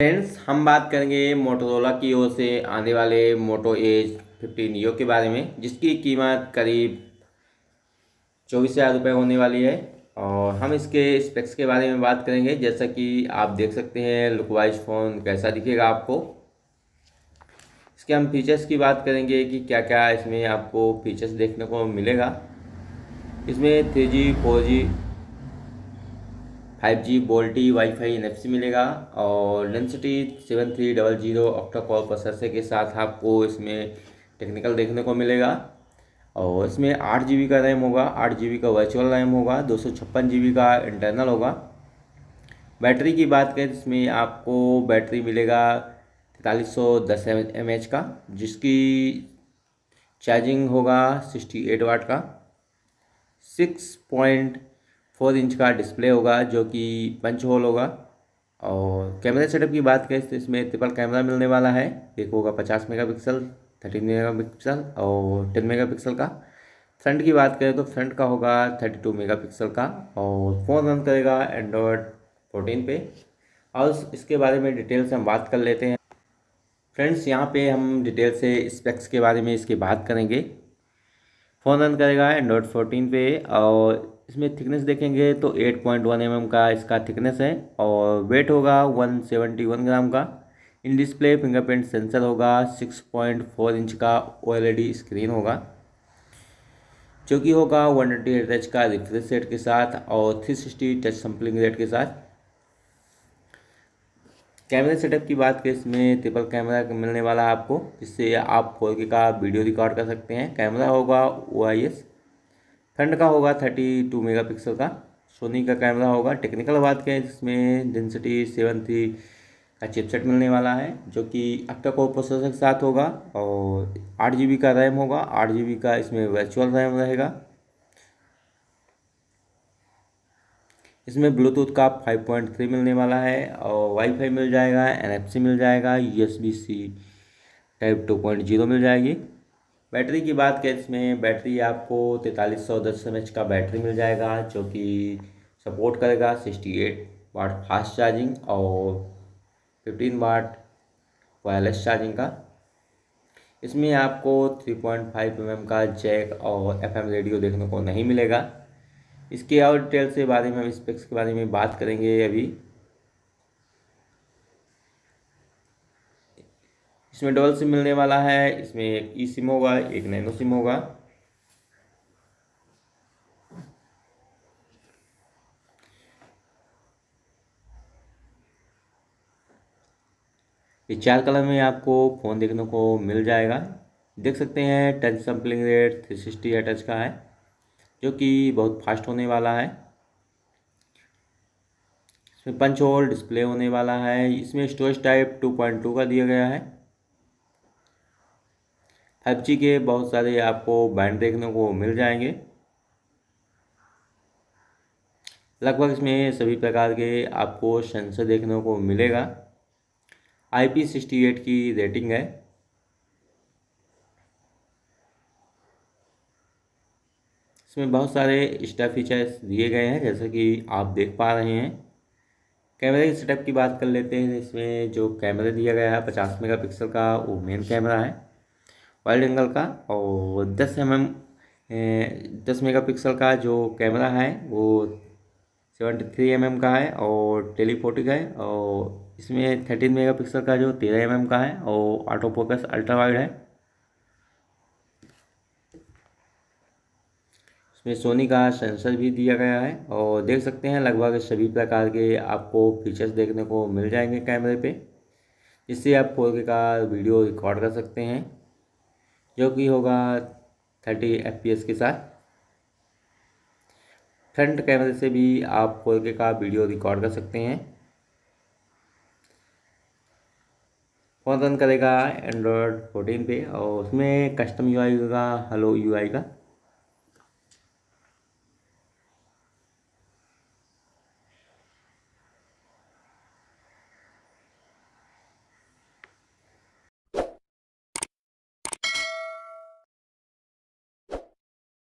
friends हम बात करेंगे मोटोरोला की ओर से आने वाले मोटो एज फिफ्टीन यो के बारे में जिसकी कीमत करीब चौबीस हज़ार रुपये होने वाली है और हम इसके स्पेक्स के बारे में बात करेंगे जैसा कि आप देख सकते हैं लुकवाइज फ़ोन कैसा दिखेगा आपको इसके हम फीचर्स की बात करेंगे कि क्या क्या इसमें आपको फीचर्स देखने को मिलेगा इसमें three G four G five G VoLTE wifi NFC मिलेगा और density seven three double zero octa core processor के साथ आपको इसमें टेक्निकल देखने को मिलेगा और इसमें आठ जी का रैम होगा आठ जी का वर्चुअल रैम होगा दो सौ छप्पन जी का इंटरनल होगा बैटरी की बात करें तो इसमें आपको बैटरी मिलेगा तैंतालीस सौ दस एम एच का जिसकी चार्जिंग होगा सिक्सटी एट वाट का सिक्स पॉइंट फोर इंच का डिस्प्ले होगा जो कि पंच होल होगा और कैमरा सेटअप की बात करें तो इसमें ट्रिपल कैमरा मिलने वाला है एक होगा पचास mega pixel thirteen mega pixel और टेन मेगा पिक्सल का फ्रंट की बात करें तो फ्रंट का होगा थर्टी टू मेगा पिक्सल का और फ़ोन रन करेगा एंड्रॉयड फोर्टीन पे और इसके बारे में डिटेल से हम बात कर लेते हैं फ्रेंड्स यहाँ पे हम डिटेल से स्पेक्स के बारे में इसकी बात करेंगे फ़ोन रन करेगा एंड्रॉयड फोर्टीन पे और इसमें थिकनेस देखेंगे तो 8.1 पॉइंट mm का इसका थिकनेस है और वेट होगा 171 ग्राम का इन डिस्प्ले फिंगरप्रिंट सेंसर होगा 6.4 इंच का ओएलईडी स्क्रीन होगा जो कि होगा वन ट्वेंटी का रिफ्रेश रेट के साथ और 360 टच सम्पलिंग रेट के साथ कैमरे सेटअप की बात करें इसमें ट्रिपल कैमरा मिलने वाला आपको जिससे आप फोर का वीडियो रिकॉर्ड कर सकते हैं कैमरा होगा ओ आई एस फ्रंट का होगा थर्टी टू मेगा पिक्सल का सोनी का कैमरा होगा टेक्निकल बात करें जिसमें डेंसिटी सेवन थ्री का चिपसेट मिलने वाला है जो कि अक्टा को प्रोसेसर के साथ होगा और आठ जी का रैम होगा आठ जी का इसमें वर्चुअल रैम रहेगा इसमें ब्लूटूथ का 5.3 मिलने वाला है और वाईफाई मिल जाएगा एनएफसी मिल जाएगा यूएसबी सी टाइप 2.0 मिल जाएगी बैटरी की बात करें इसमें बैटरी आपको तैंतालीस सौ दस एम का बैटरी मिल जाएगा जो कि सपोर्ट करेगा sixty eight watt fast charging और फिफ्टीन वाट वायरलेस चार्जिंग का इसमें आपको थ्री पॉइंट फाइव एम का जैक और एफ एम रेडियो देखने को नहीं मिलेगा इसके और डिटेल से बारे में हम स्पेक्स के बारे में बात करेंगे अभी इसमें डबल सिम मिलने वाला है इसमें एक ई सिम होगा एक नैनो सिम होगा ये चार कलर में आपको फ़ोन देखने को मिल जाएगा देख सकते हैं touch sampling rate three sixty या टच का है जो कि बहुत फास्ट होने वाला है इसमें पंच होल डिस्प्ले होने वाला है इसमें storage type two point two का दिया गया है फाइव जी के बहुत सारे आपको बैंड देखने को मिल जाएंगे लगभग इसमें सभी प्रकार के आपको सेंसर देखने को मिलेगा आई पी सिक्सटी एट की रेटिंग है इसमें बहुत सारे एक्स्ट्रा फीचर्स दिए गए हैं जैसे कि आप देख पा रहे हैं कैमरे के सेटअप की बात कर लेते हैं इसमें जो कैमरा दिया गया है पचास मेगापिक्सल का वो मेन कैमरा है वाइड एंगल का और दस एम एम दस मेगा पिक्सल का जो कैमरा है वो सेवेंटी थ्री एम एम का है और टेलीफोटिक है और इसमें थर्टीन मेगा पिक्सल का जो तेरह एम एम का है और ऑटो फोकस अल्ट्रा वाइड है इसमें सोनी का सेंसर भी दिया गया है और देख सकते हैं लगभग सभी प्रकार के आपको फीचर्स देखने को मिल जाएंगे कैमरे पे इससे आप फोर का वीडियो रिकॉर्ड कर सकते हैं जो कि होगा थर्टी एफ के साथ फ्रंट कैमरे से भी आप फोर के का वीडियो रिकॉर्ड कर सकते हैं फ़ोन रन करेगा एंड्रॉयड फोर्टीन पे और उसमें कस्टम यू होगा हेलो यू का